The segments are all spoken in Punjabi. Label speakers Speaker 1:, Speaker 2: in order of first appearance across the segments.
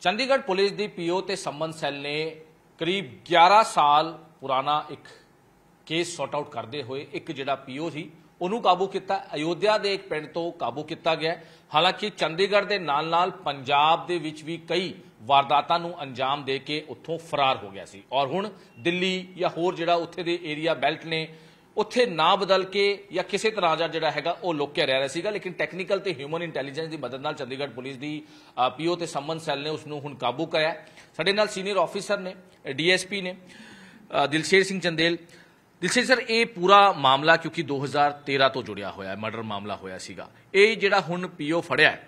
Speaker 1: ਚੰਡੀਗੜ੍ਹ ਪੁਲਿਸ ਦੀ ਪੀਓ ਤੇ ਸੰਬੰਧ ਸੈੱਲ ਨੇ ਕਰੀਬ 11 ਸਾਲ ਪੁਰਾਣਾ ਇੱਕ ਕੇਸ ਸੌਟ ਆਊਟ ਕਰਦੇ ਹੋਏ ਇੱਕ ਜਿਹੜਾ ਪੀਓ ਸੀ ਉਹਨੂੰ ਕਾਬੂ ਕੀਤਾ ਅਯੋਧਿਆ ਦੇ ਇੱਕ ਪਿੰਡ ਤੋਂ ਕਾਬੂ ਕੀਤਾ ਗਿਆ ਹਾਲਾਂਕਿ ਚੰਡੀਗੜ੍ਹ ਦੇ ਨਾਲ-ਨਾਲ ਪੰਜਾਬ ਦੇ ਵਿੱਚ ਵੀ ਕਈ ਵਾਰਦਾਤਾਂ ਨੂੰ ਅੰਜਾਮ ਦੇ ਕੇ ਉੱਥੋਂ ਫਰਾਰ ਹੋ ਗਿਆ ਸੀ ਔਰ ਹੁਣ ਦਿੱਲੀ ਜਾਂ ਹੋਰ ਜਿਹੜਾ ਉੱਥੇ ਦੇ ਏਰੀਆ ਬੈਲਟ ਨੇ ਉੱਥੇ ਨਾ ਬਦਲ ਕੇ ਜਾਂ ਕਿਸੇ ਤਰ੍ਹਾਂ ਦਾ ਜਿਹੜਾ ਹੈਗਾ ਉਹ ਲੋਕਿਆ ਰਹਿ ਰਿਹਾ ਸੀਗਾ ਲੇਕਿਨ ਟੈਕਨੀਕਲ ਤੇ ਹਿਊਮਨ ਇੰਟੈਲੀਜੈਂਸ ਦੀ ਮਦਦ ਨਾਲ ਚੰਡੀਗੜ੍ਹ ਪੁਲਿਸ ਦੀ ਪੀਓ ਤੇ ਸੰਮਨ ਸੈੱਲ ਨੇ ਉਸ ਨੂੰ ਹੁਣ ਕਾਬੂ ਕਰਿਆ ਸਾਡੇ ਨਾਲ ਸੀਨੀਅਰ ਆਫੀਸਰ ਨੇ ਡੀਐਸਪੀ ਨੇ ਦਿਲਸ਼ੇਰ ਸਿੰਘ ਚੰਦੇਲ ਦਿਲਸ਼ੇਰ ਸਰ ਇਹ ਪੂਰਾ ਮਾਮਲਾ ਕਿਉਂਕਿ 2013 ਤੋਂ ਜੁੜਿਆ ਹੋਇਆ ਹੈ ਮਰਡਰ ਮਾਮਲਾ ਹੋਇਆ ਸੀਗਾ ਇਹ ਜਿਹੜਾ ਹੁਣ ਪੀਓ ਫੜਿਆ ਹੈ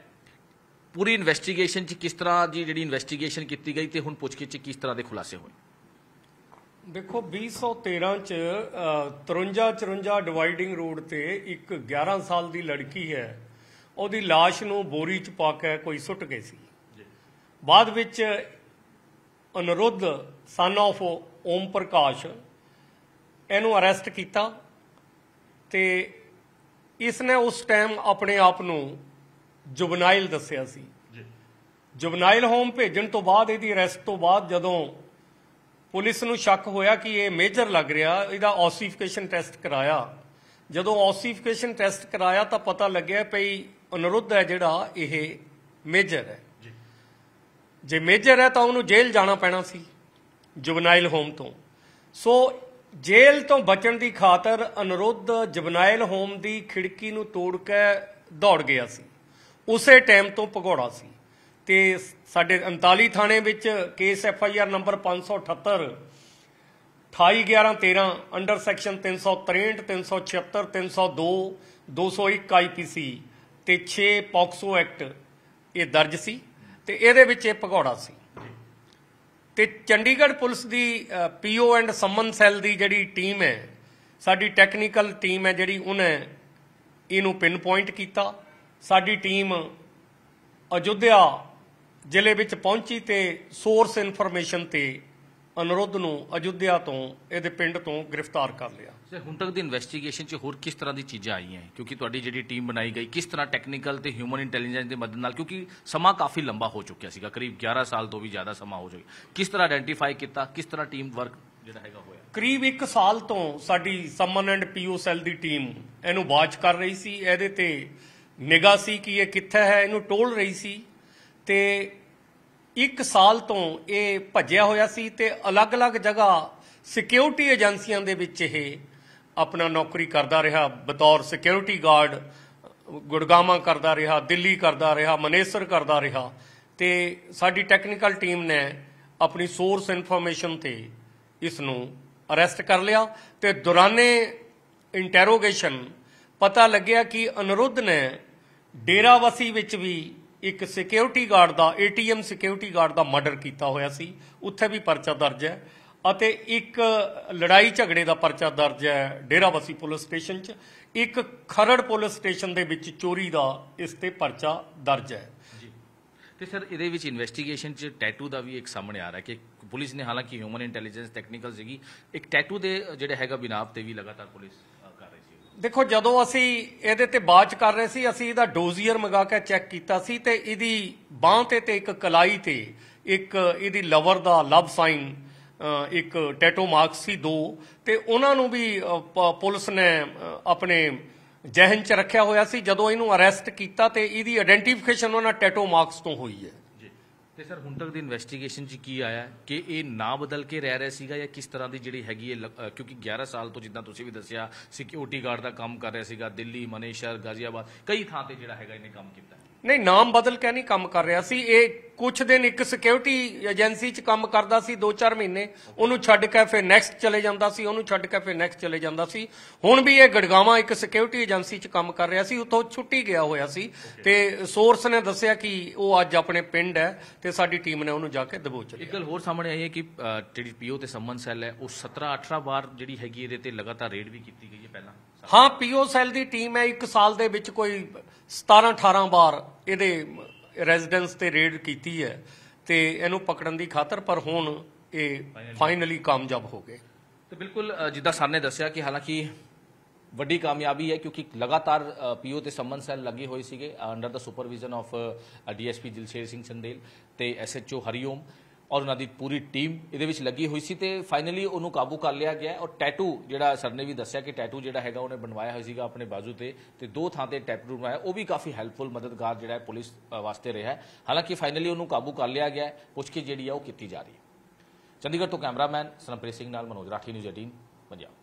Speaker 1: ਪੂਰੀ ਇਨਵੈਸਟੀਗੇਸ਼ਨ 'ਚ ਕਿਸ ਤਰ੍ਹਾਂ ਦੀ ਜਿਹੜੀ ਇਨਵੈਸਟੀਗੇਸ਼ਨ ਕੀਤੀ ਗਈ ਤੇ ਹੁਣ ਪੁੱਛਗਿੱਛ ਕਿਸ ਤਰ੍ਹਾਂ ਦੇ ਖੁਲਾਸੇ ਹੋਏ
Speaker 2: ਦੇਖੋ 2013 ਚ 53 54 ਡਿਵਾਈਡਿੰਗ ਰੋਡ ਤੇ ਇੱਕ 11 ਸਾਲ ਦੀ ਲੜਕੀ ਹੈ ਉਹਦੀ লাশ ਨੂੰ ਬੋਰੀ ਚ ਪਾ ਕੇ ਕੋਈ ਸੁੱਟ ਗਏ ਸੀ ਬਾਅਦ ਵਿੱਚ ਅਨਰੁੱਧ ਸਨ ਆਫ ਓਮ ਪ੍ਰਕਾਸ਼ ਇਹਨੂੰ ਅਰੈਸਟ ਕੀਤਾ ਤੇ ਇਸ ਨੇ ਉਸ ਟਾਈਮ ਆਪਣੇ ਆਪ ਨੂੰ ਜੁਬਨਾਈਲ ਦੱਸਿਆ ਸੀ ਜੁਬਨਾਈਲ ਹੋਮ ਭੇਜਣ ਤੋਂ ਬਾਅਦ ਇਹਦੀ ਅਰੈਸਟ ਤੋਂ ਬਾਅਦ ਜਦੋਂ ਪੁਲਿਸ ਨੂੰ ਸ਼ੱਕ ਹੋਇਆ ਕਿ ਇਹ ਮੇਜਰ ਲੱਗ ਰਿਹਾ ਇਹਦਾ ਆਸੀਫਿਕੇਸ਼ਨ ਟੈਸਟ ਕਰਾਇਆ ਜਦੋਂ ਆਸੀਫਿਕੇਸ਼ਨ ਟੈਸਟ ਕਰਾਇਆ ਤਾਂ ਪਤਾ ਲੱਗਿਆ ਭਈ ਅਨੁਰੁੱਧ ਹੈ ਜਿਹੜਾ ਇਹ ਮੇਜਰ ਹੈ ਜੇ ਮੇਜਰ ਹੈ ਤਾਂ ਉਹਨੂੰ ਜੇਲ੍ਹ ਜਾਣਾ ਪੈਣਾ ਸੀ ਜੁਬਨਾਈਲ ਹੋਮ ਤੋਂ ਸੋ ਜੇਲ੍ਹ ਤੋਂ ਬਚਣ ਦੀ ਖਾਤਰ ਅਨੁਰੁੱਧ ਜੁਬਨਾਈਲ ਹੋਮ ਦੀ ਖਿੜਕੀ ਨੂੰ ਤੋੜ ਕੇ ਦੌੜ ਗਿਆ ਸੀ ਉਸੇ ਟਾਈਮ ਤੋਂ ਭਗੋੜਾ ਸੀ ਕਿ ਸਾਡੇ 39 ਥਾਣੇ ਵਿੱਚ case F I R number 578 281113 under section 363 376 302 201 IPC ਤੇ 6 ਪੌਕਸੋ ਐਕਟ ਇਹ ਦਰਜ ਸੀ ਤੇ ਇਹਦੇ ਵਿੱਚ ਇਹ ਭਗੌੜਾ ਸੀ ਤੇ ਚੰਡੀਗੜ੍ਹ ਪੁਲਿਸ ਦੀ ਪੀਓ ਐਂਡ ਸੰਮਨ ਸੈੱਲ ਦੀ ਜਿਹੜੀ ਟੀਮ ਹੈ ਸਾਡੀ ਟੈਕਨੀਕਲ ਟੀਮ ਹੈ ਜਿਹੜੀ ਉਹਨੇ ਇਹਨੂੰ ਪਿਨ ਪੁਆਇੰਟ ਕੀਤਾ ਸਾਡੀ ਟੀਮ ਅਯੁੱਧਿਆ ਜ਼ਿਲ੍ਹੇ ਵਿੱਚ ਪਹੁੰਚੀ ਤੇ ਸੋਰਸ ਇਨਫੋਰਮੇਸ਼ਨ ਤੇ ਅਨੁਰੋਧ ਨੂੰ ਅਯੁੱਧਿਆ ਤੋਂ ਇਹਦੇ ਪਿੰਡ ਤੋਂ ਗ੍ਰਿਫਤਾਰ ਕਰ ਲਿਆ
Speaker 1: ਸੇ ਹੁਣ ਤੱਕ ਦੀ ਇਨਵੈਸਟੀਗੇਸ਼ਨ 'ਚ ਹੋਰ ਕਿਸ ਤਰ੍ਹਾਂ ਦੀ ਚੀਜ਼ਾਂ ਆਈਆਂ ਕਿਉਂਕਿ ਤੁਹਾਡੀ ਜਿਹੜੀ ਟੀਮ ਬਣਾਈ ਗਈ ਕਿਸ ਤਰ੍ਹਾਂ ਟੈਕਨੀਕਲ ਤੇ ਹਿਊਮਨ ਇੰਟੈਲੀਜੈਂਸ ਦੀ ਮਦਦ ਨਾਲ ਕਿਉਂਕਿ ਸਮਾਂ ਕਾਫੀ ਲੰਬਾ ਹੋ ਚੁੱਕਿਆ ਸੀਗਾ ਕਰੀਬ
Speaker 2: 11 ਸਾਲ ਤੋਂ ਵੀ ਜ਼ਿਆਦਾ ਸਮਾਂ ਹੋ ਚੁੱਕਿਆ ਕਿਸ ਤਰ੍ਹਾਂ ਆਇਡੈਂਟੀਫਾਈ ਕੀਤਾ ਕਿਸ ਤਰ੍ਹਾਂ ਟੀਮ ਵਰਕ ਜਿਹੜਾ ਹੈਗਾ ਹੋਇਆ ਕਰੀਬ 1 ਸਾਲ ਤੋਂ ਸਾਡੀ ਸਮਨ ਐਂਡ ਪੀਓ ਸੈਲ ਦੀ ਟੀਮ ਇਹਨੂੰ ਵਾਚ ਕਰ ਰਹੀ ਸੀ ਇਹਦੇ ਤੇ ਨਿਗਾਸੀ ਕੀ ਇਹ ਕਿੱਥੇ ਹੈ ਇਹਨੂੰ ਟੋਲ ਰਹੀ ਸੀ ਤੇ 1 ਸਾਲ ਤੋਂ ਇਹ ਭੱਜਿਆ ਹੋਇਆ ਸੀ ਤੇ ਅਲੱਗ-ਅਲੱਗ ਜਗ੍ਹਾ ਸਿਕਿਉਰਿਟੀ ਏਜੰਸੀਆਂ ਦੇ ਵਿੱਚ ਇਹ ਆਪਣਾ ਨੌਕਰੀ ਕਰਦਾ ਰਿਹਾ ਬਤੌਰ ਸਿਕਿਉਰਿਟੀ ਗਾਰਡ ਗੁੜਗਾਵਾਂ ਕਰਦਾ ਰਿਹਾ ਦਿੱਲੀ ਕਰਦਾ ਰਿਹਾ ਮਨੇਸਰ ਕਰਦਾ ਰਿਹਾ ਤੇ ਸਾਡੀ ਟੈਕਨੀਕਲ ਟੀਮ ਨੇ ਆਪਣੀ ਸੋਰਸ ਇਨਫੋਰਮੇਸ਼ਨ ਤੇ ਇਸ ਨੂੰ ਅਰੈਸਟ ਕਰ ਲਿਆ ਤੇ ਦੌਰਾਨੇ ਇੰਟਰੋਗੇਸ਼ਨ ਪਤਾ ਲੱਗਿਆ ਕਿ ਅਨੁਰੁੱਧ ਨੇ ਡੇਰਾਵਸੀ ਵਿੱਚ ਵੀ ਇੱਕ ਸਿਕਿਉਰਿਟੀ ਗਾਰਡ ਦਾ ਏਟੀਐਮ ਸਿਕਿਉਰਿਟੀ ਗਾਰਡ ਦਾ ਮਰਡਰ ਕੀਤਾ ਹੋਇਆ ਸੀ ਉੱਥੇ ਵੀ ਪਰਚਾ ਦਰਜ ਹੈ ਅਤੇ ਇੱਕ ਲੜਾਈ ਝਗੜੇ ਦਾ ਪਰਚਾ ਦਰਜ ਹੈ ਡੇਰਾਬਸੀ ਪੁਲਿਸ ਸਟੇਸ਼ਨ 'ਚ ਇੱਕ ਖਰੜ ਪੁਲਿਸ ਸਟੇਸ਼ਨ ਦੇ ਵਿੱਚ ਚੋਰੀ ਦਾ ਇਸ ਤੇ ਪਰਚਾ ਦਰਜ ਹੈ ਤੇ ਸਰ ਇਹਦੇ ਵਿੱਚ ਇਨਵੈਸਟੀਗੇਸ਼ਨ
Speaker 1: 'ਚ ਟੈਟੂ ਦਾ ਵੀ ਇੱਕ ਸਾਹਮਣੇ ਆ ਰਿਹਾ ਕਿ ਪੁਲਿਸ ਨੇ ਹਾਲਾਂਕਿ ਹਿਊਮਨ ਇੰਟੈਲੀਜੈਂਸ ਟੈਕਨੀਕਲ ਸੀਗੀ ਇੱਕ ਟੈਟੂ
Speaker 2: ਦੇ ਜਿਹੜਾ ਹੈਗਾ ਬਿਨਾਬ ਤੇ ਵੀ ਲਗਾਤਾਰ ਪੁਲਿਸ ਦੇਖੋ ਜਦੋਂ ਅਸੀਂ ਇਹਦੇ ਤੇ ਚ ਕਰ ਰਹੇ ਸੀ ਅਸੀਂ ਇਹਦਾ ਡੋਜ਼ੀਅਰ ਮੰਗਾ ਕੇ ਚੈੱਕ ਕੀਤਾ ਸੀ ਤੇ ਇਹਦੀ ਬਾਹ ਤੇ ਤੇ ਇੱਕ ਕਲਾਈ ਤੇ ਇੱਕ ਇਹਦੀ ਲਵਰ ਦਾ ਲਵ ਸਾਈਨ ਇੱਕ ਟੈਟੂ ਮਾਰਕ ਸੀ ਦੋ ਤੇ ਉਹਨਾਂ ਨੂੰ ਵੀ ਪੁਲਿਸ ਨੇ ਆਪਣੇ ਜਹਿਨ ਚ ਰੱਖਿਆ ਹੋਇਆ ਸੀ ਜਦੋਂ ਇਹਨੂੰ ਅਰੈਸਟ ਕੀਤਾ ਤੇ ਇਹਦੀ ਆਇਡੈਂਟੀਫਿਕੇਸ਼ਨ ਉਹਨਾਂ ਟੈਟੂ ਮਾਰਕਸ ਤੋਂ ਹੋਈ ਹੈ
Speaker 1: ਤੇ ਸਰ ਹੁਣ ਤੱਕ ਦੀ ਇਨਵੈਸਟੀਗੇਸ਼ਨ 'ਚ ਕੀ ਆਇਆ ਕਿ ਇਹ ਨਾਂ ਬਦਲ ਕੇ ਰਹਿ ਰਿਹਾ ਸੀਗਾ ਜਾਂ ਕਿਸ ਤਰ੍ਹਾਂ ਦੀ ਜਿਹੜੀ ਹੈਗੀ ਹੈ ਕਿਉਂਕਿ 11 ਸਾਲ ਤੋਂ ਜਿੱਦਾਂ ਤੁਸੀਂ ਵੀ ਦੱਸਿਆ ਸਿਕਿਉਰਿਟੀ ਗਾਰਡ ਦਾ ਕੰਮ ਕਰ ਰਿਹਾ ਸੀਗਾ ਦਿੱਲੀ ਮਨੇਸ਼ਰ ਗਾਜ਼ੀਆਬਾਦ ਕਈ ਥਾਂ ਤੇ ਜਿਹੜਾ ਹੈਗਾ ਇਹਨੇ ਕੰਮ ਕੀਤਾ
Speaker 2: ਨਹੀਂ ਨਾਮ ਬਦਲ ਕੇ ਨਹੀਂ ਕੰਮ ਕਰ ਰਿਹਾ ਸੀ ਇਹ ਕੁਝ ਦਿਨ ਇੱਕ ਸਿਕਿਉਰਿਟੀ ਏਜੰਸੀ 'ਚ ਕੰਮ ਕਰਦਾ ਸੀ 2-4 ਮਹੀਨੇ ਉਹਨੂੰ ਛੱਡ ਕੇ ਫਿਰ ਨੈਕਸਟ ਚਲੇ ਜਾਂਦਾ ਸੀ ਉਹਨੂੰ ਛੱਡ ਕੇ ਫਿਰ ਨੈਕਸਟ ਚਲੇ ਜਾਂਦਾ ਸੀ ਹੁਣ ਵੀ ਇਹ ਗੜਗਾਵਾ ਇੱਕ ਸਿਕਿਉਰਿਟੀ ਏਜੰਸੀ 'ਚ ਕੰਮ ਕਰ ਰਿਹਾ ਸੀ ਉਥੋਂ ਛੁੱਟੀ ਗਿਆ ਹੋਇਆ ਸੀ ਤੇ ਸੋਰਸ ਨੇ ਦੱਸਿਆ ਕਿ ਉਹ ਅੱਜ ਆਪਣੇ ਪਿੰਡ ਹੈ ਤੇ ਸਾਡੀ ਟੀਮ ਨੇ ਉਹਨੂੰ ਜਾ ਕੇ ਦਬੋਚ ਲਿਆ ਇੱਕ ਗੱਲ ਹੋਰ ਸਾਹਮਣੇ ਆਈ ਹੈ ਕਿ ਜਿਹੜੀ ਪੀਓ ਤੇ ਸੰਮਨ ਸੈੱਲ ਹੈ ਉਹ 17-18
Speaker 1: ਵਾਰ ਜਿਹੜੀ ਹੈਗੀ ਇਹਦੇ ਤੇ ਲਗਾਤਾਰ ਰੇਡ ਵੀ ਕੀਤੀ ਗਈ ਹੈ ਪਹਿਲਾਂ
Speaker 2: ਹਾਂ ਪੀਓ ਸੈੱਲ ਦੀ ਟੀਮ ਹੈ 1 ਸਾਲ ਦੇ ਵਿੱਚ ਕੋਈ 17 18 ਵਾਰ ਇਹਦੇ ਰੈਜ਼ੀਡੈਂਸ ਤੇ ਰੇਡ ਕੀਤੀ ਹੈ ਤੇ ਇਹਨੂੰ ਪਕੜਨ ਦੀ ਖਾਤਰ ਪਰ ਹੁਣ ਇਹ ਫਾਈਨਲੀ ਕਾਮਯਾਬ ਹੋ ਗਏ ਤੇ ਬਿਲਕੁਲ
Speaker 1: ਜਿੱਦਾਂ ਨੇ ਦੱਸਿਆ ਕਿ ਹਾਲਾਂਕਿ ਵੱਡੀ ਕਾਮਯਾਬੀ ਹੈ ਕਿਉਂਕਿ ਲਗਾਤਾਰ ਪੀਓ ਤੇ ਸੰਬੰਧ ਸੈਲ ਲੱਗੇ ਹੋਏ ਸੀਗੇ ਅੰਡਰ ਦਾ supervision of DSP Dilsher Singh Chandel ਤੇ ਐਸਐਚਓ ਹਰੀਓਮ ਔਰ ਉਹਨਾਂ ਦੀ ਪੂਰੀ ਟੀਮ ਇਹਦੇ ਵਿੱਚ ਲੱਗੀ ਹੋਈ ਸੀ ਤੇ ਫਾਈਨਲੀ ਉਹਨੂੰ ਕਾਬੂ ਕਰ ਲਿਆ ਗਿਆ ਔਰ ਟੈਟੂ ਜਿਹੜਾ ਸਰ ਨੇ ਵੀ ਦੱਸਿਆ ਕਿ ਟੈਟੂ ਜਿਹੜਾ ਹੈਗਾ ਉਹਨੇ ਬਣਵਾਇਆ ਹੋਇਆ ਸੀਗਾ ਆਪਣੇ ਬਾਜ਼ੂ ਤੇ ਤੇ ਦੋ ਥਾਂ ਤੇ ਟੈਟੂ ਬਣਵਾਇਆ ਉਹ ਵੀ ਕਾਫੀ ਹੈਲਪਫੁਲ ਮਦਦਗਾਰ ਜਿਹੜਾ ਹੈ ਪੁਲਿਸ ਵਾਸਤੇ ਰਿਹਾ ਹਾਲਾਂਕਿ ਫਾਈਨਲੀ ਉਹਨੂੰ ਕਾਬੂ ਕਰ ਲਿਆ ਗਿਆ ਪੁੱਛ ਕੇ ਜਿਹੜੀ ਆ ਉਹ ਕੀਤੀ ਜਾ ਰਹੀ ਹੈ ਚੰਡੀਗੜ੍ਹ ਤੋਂ ਕੈਮਰਾਮੈਨ ਸਨਪ੍ਰੀਤ ਸਿੰਘ ਨਾਲ ਮਨੋਜ ਰਾਠੀ ਨਿਊਜ਼ 18 ਪੰਜਾਬ